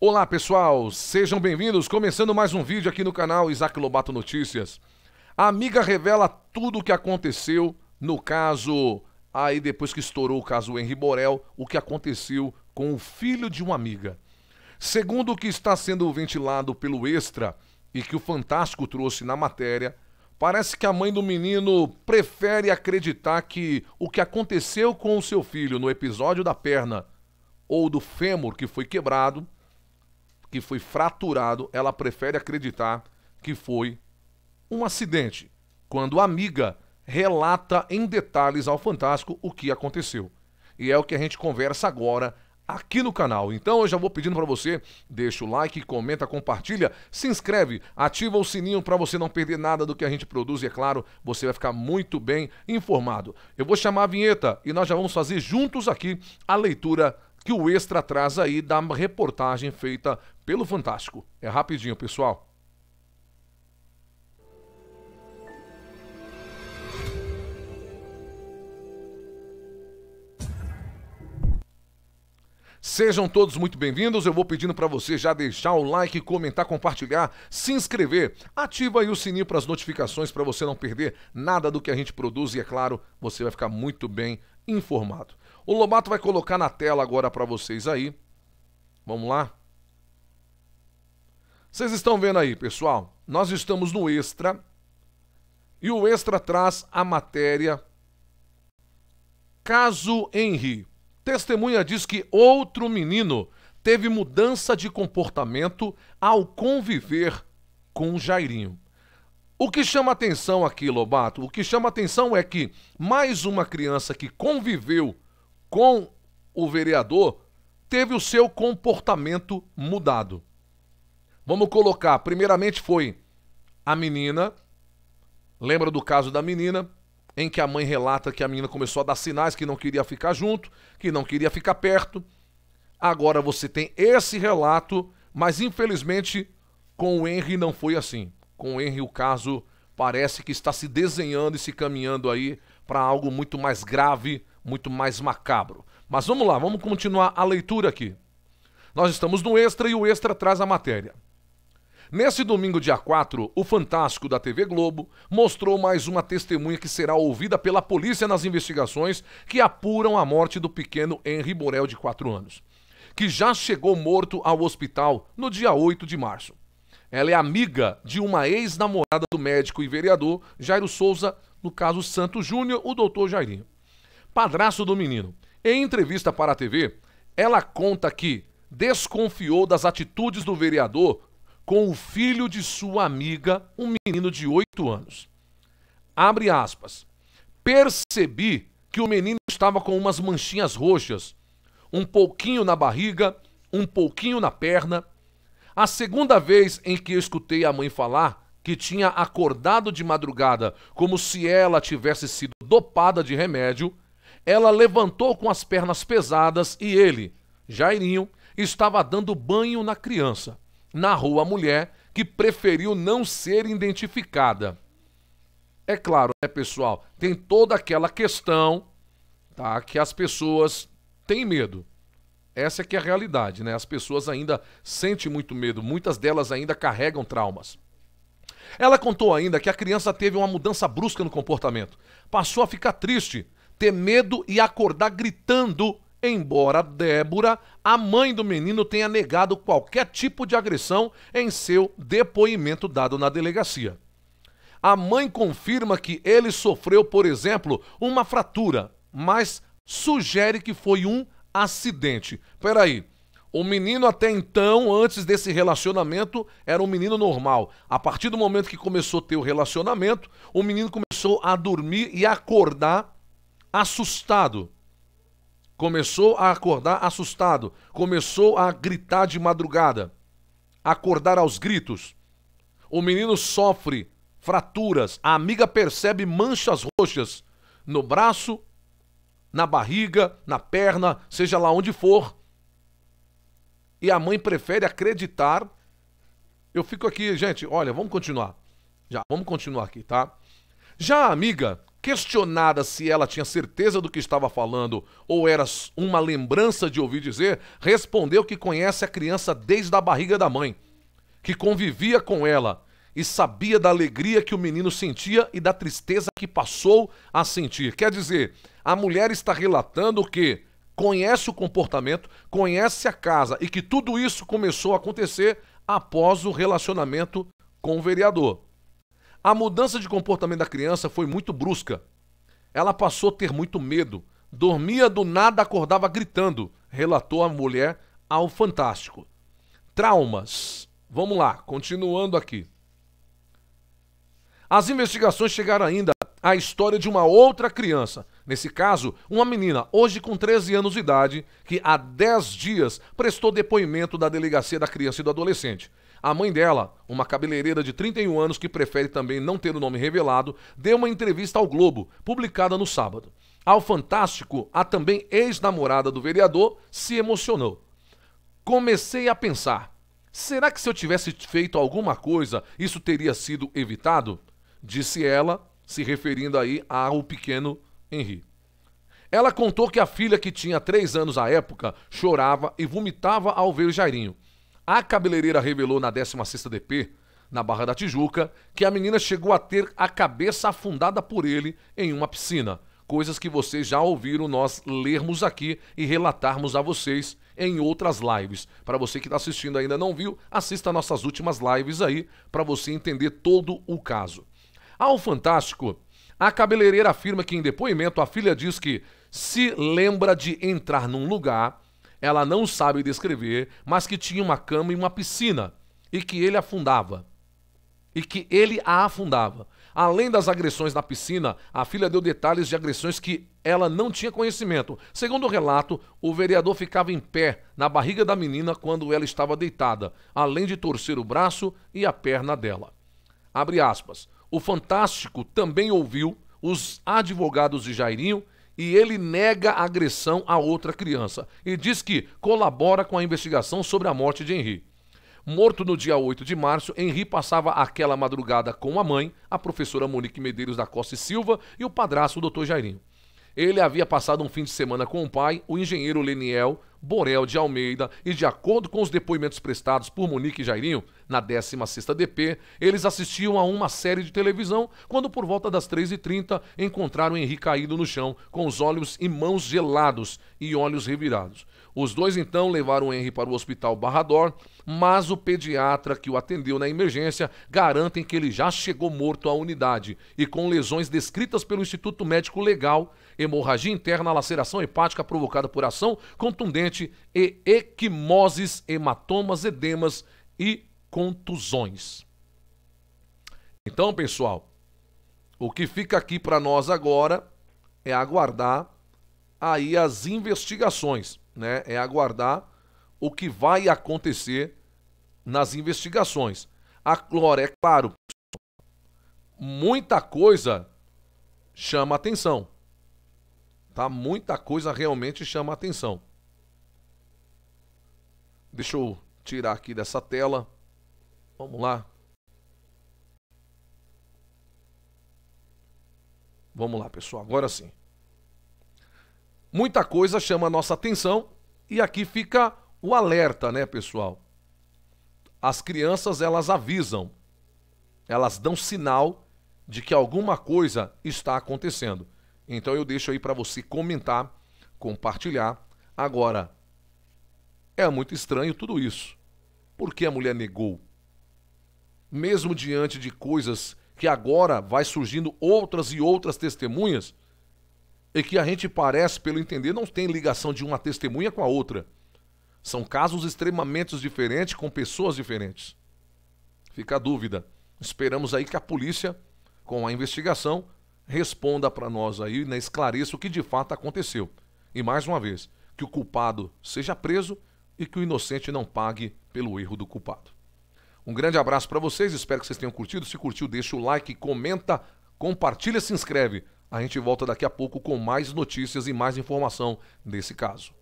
Olá pessoal, sejam bem-vindos. Começando mais um vídeo aqui no canal Isaac Lobato Notícias. A amiga revela tudo o que aconteceu no caso, aí depois que estourou o caso Henri Borel, o que aconteceu com o filho de uma amiga. Segundo o que está sendo ventilado pelo Extra e que o Fantástico trouxe na matéria, parece que a mãe do menino prefere acreditar que o que aconteceu com o seu filho no episódio da perna ou do fêmur que foi quebrado que foi fraturado, ela prefere acreditar que foi um acidente, quando a amiga relata em detalhes ao Fantástico o que aconteceu. E é o que a gente conversa agora aqui no canal. Então eu já vou pedindo para você, deixa o like, comenta, compartilha, se inscreve, ativa o sininho para você não perder nada do que a gente produz e é claro, você vai ficar muito bem informado. Eu vou chamar a vinheta e nós já vamos fazer juntos aqui a leitura que o Extra traz aí da reportagem feita pelo Fantástico. É rapidinho, pessoal. Sejam todos muito bem-vindos. Eu vou pedindo para você já deixar o like, comentar, compartilhar, se inscrever, ativa aí o sininho para as notificações para você não perder nada do que a gente produz e é claro, você vai ficar muito bem informado. O Lobato vai colocar na tela agora para vocês aí. Vamos lá? Vocês estão vendo aí, pessoal? Nós estamos no Extra. E o Extra traz a matéria Caso Henry. Testemunha diz que outro menino teve mudança de comportamento ao conviver com Jairinho. O que chama atenção aqui, Lobato? O que chama atenção é que mais uma criança que conviveu com o vereador teve o seu comportamento mudado. Vamos colocar, primeiramente foi a menina, lembra do caso da menina, em que a mãe relata que a menina começou a dar sinais que não queria ficar junto, que não queria ficar perto. Agora você tem esse relato, mas infelizmente com o Henry não foi assim. Com o Henry o caso parece que está se desenhando e se caminhando aí para algo muito mais grave, muito mais macabro. Mas vamos lá, vamos continuar a leitura aqui. Nós estamos no Extra e o Extra traz a matéria. Nesse domingo, dia 4, o Fantástico da TV Globo mostrou mais uma testemunha que será ouvida pela polícia nas investigações que apuram a morte do pequeno Henry Borel, de 4 anos, que já chegou morto ao hospital no dia 8 de março. Ela é amiga de uma ex-namorada do médico e vereador Jairo Souza, no caso Santo Júnior, o doutor Jairinho padrasto do menino. Em entrevista para a TV, ela conta que desconfiou das atitudes do vereador com o filho de sua amiga, um menino de 8 anos. Abre aspas. Percebi que o menino estava com umas manchinhas roxas, um pouquinho na barriga, um pouquinho na perna. A segunda vez em que eu escutei a mãe falar que tinha acordado de madrugada como se ela tivesse sido dopada de remédio, ela levantou com as pernas pesadas e ele, Jairinho, estava dando banho na criança. Narrou a mulher, que preferiu não ser identificada. É claro, né, pessoal? Tem toda aquela questão tá, que as pessoas têm medo. Essa é que é a realidade, né? As pessoas ainda sentem muito medo, muitas delas ainda carregam traumas. Ela contou ainda que a criança teve uma mudança brusca no comportamento. Passou a ficar triste, ter medo e acordar gritando, embora Débora, a mãe do menino, tenha negado qualquer tipo de agressão em seu depoimento dado na delegacia. A mãe confirma que ele sofreu, por exemplo, uma fratura, mas sugere que foi um acidente. Peraí. O menino até então, antes desse relacionamento, era um menino normal. A partir do momento que começou a ter o relacionamento, o menino começou a dormir e acordar assustado. Começou a acordar assustado. Começou a gritar de madrugada. Acordar aos gritos. O menino sofre fraturas. A amiga percebe manchas roxas no braço, na barriga, na perna, seja lá onde for. E a mãe prefere acreditar. Eu fico aqui, gente. Olha, vamos continuar. Já, vamos continuar aqui, tá? Já a amiga Questionada se ela tinha certeza do que estava falando ou era uma lembrança de ouvir dizer, respondeu que conhece a criança desde a barriga da mãe, que convivia com ela e sabia da alegria que o menino sentia e da tristeza que passou a sentir. Quer dizer, a mulher está relatando que conhece o comportamento, conhece a casa e que tudo isso começou a acontecer após o relacionamento com o vereador. A mudança de comportamento da criança foi muito brusca. Ela passou a ter muito medo. Dormia do nada, acordava gritando, relatou a mulher ao Fantástico. Traumas. Vamos lá, continuando aqui. As investigações chegaram ainda à história de uma outra criança. Nesse caso, uma menina, hoje com 13 anos de idade, que há 10 dias prestou depoimento da delegacia da criança e do adolescente. A mãe dela, uma cabeleireira de 31 anos que prefere também não ter o nome revelado, deu uma entrevista ao Globo, publicada no sábado. Ao Fantástico, a também ex-namorada do vereador se emocionou. Comecei a pensar: será que se eu tivesse feito alguma coisa, isso teria sido evitado? Disse ela, se referindo aí ao pequeno Henri. Ela contou que a filha, que tinha três anos à época, chorava e vomitava ao ver Jairinho. A cabeleireira revelou na 16ª DP, na Barra da Tijuca, que a menina chegou a ter a cabeça afundada por ele em uma piscina. Coisas que vocês já ouviram nós lermos aqui e relatarmos a vocês em outras lives. Para você que está assistindo e ainda não viu, assista nossas últimas lives aí para você entender todo o caso. Ao Fantástico, a cabeleireira afirma que em depoimento a filha diz que se lembra de entrar num lugar ela não sabe descrever, mas que tinha uma cama e uma piscina e que ele afundava. E que ele a afundava. Além das agressões na piscina, a filha deu detalhes de agressões que ela não tinha conhecimento. Segundo o relato, o vereador ficava em pé na barriga da menina quando ela estava deitada, além de torcer o braço e a perna dela. Abre aspas. O Fantástico também ouviu os advogados de Jairinho e ele nega a agressão a outra criança e diz que colabora com a investigação sobre a morte de Henri. Morto no dia 8 de março, Henri passava aquela madrugada com a mãe, a professora Monique Medeiros da Costa e Silva e o padrasto, o Dr. Jairinho. Ele havia passado um fim de semana com o pai, o engenheiro Leniel, Borel de Almeida e, de acordo com os depoimentos prestados por Monique e Jairinho, na 16ª DP, eles assistiam a uma série de televisão quando, por volta das 3h30, encontraram Henrique caído no chão, com os olhos e mãos gelados e olhos revirados. Os dois, então, levaram Henrique para o hospital Barrador, mas o pediatra que o atendeu na emergência garantem que ele já chegou morto à unidade e com lesões descritas pelo Instituto Médico Legal hemorragia interna, laceração hepática provocada por ação contundente e equimoses, hematomas, edemas e contusões. Então, pessoal, o que fica aqui para nós agora é aguardar aí as investigações, né? É aguardar o que vai acontecer nas investigações. Agora, é claro, muita coisa chama atenção. Tá? Muita coisa realmente chama a atenção. Deixa eu tirar aqui dessa tela. Vamos lá. Vamos lá, pessoal, agora sim. Muita coisa chama a nossa atenção e aqui fica o alerta, né, pessoal? As crianças, elas avisam. Elas dão sinal de que alguma coisa está acontecendo. Então eu deixo aí para você comentar, compartilhar. Agora, é muito estranho tudo isso. Por que a mulher negou? Mesmo diante de coisas que agora vai surgindo outras e outras testemunhas e que a gente parece, pelo entender, não tem ligação de uma testemunha com a outra. São casos extremamente diferentes com pessoas diferentes. Fica a dúvida. Esperamos aí que a polícia, com a investigação, responda para nós aí, né, esclareça o que de fato aconteceu. E mais uma vez, que o culpado seja preso e que o inocente não pague pelo erro do culpado. Um grande abraço para vocês, espero que vocês tenham curtido. Se curtiu, deixa o like, comenta, compartilha, se inscreve. A gente volta daqui a pouco com mais notícias e mais informação desse caso.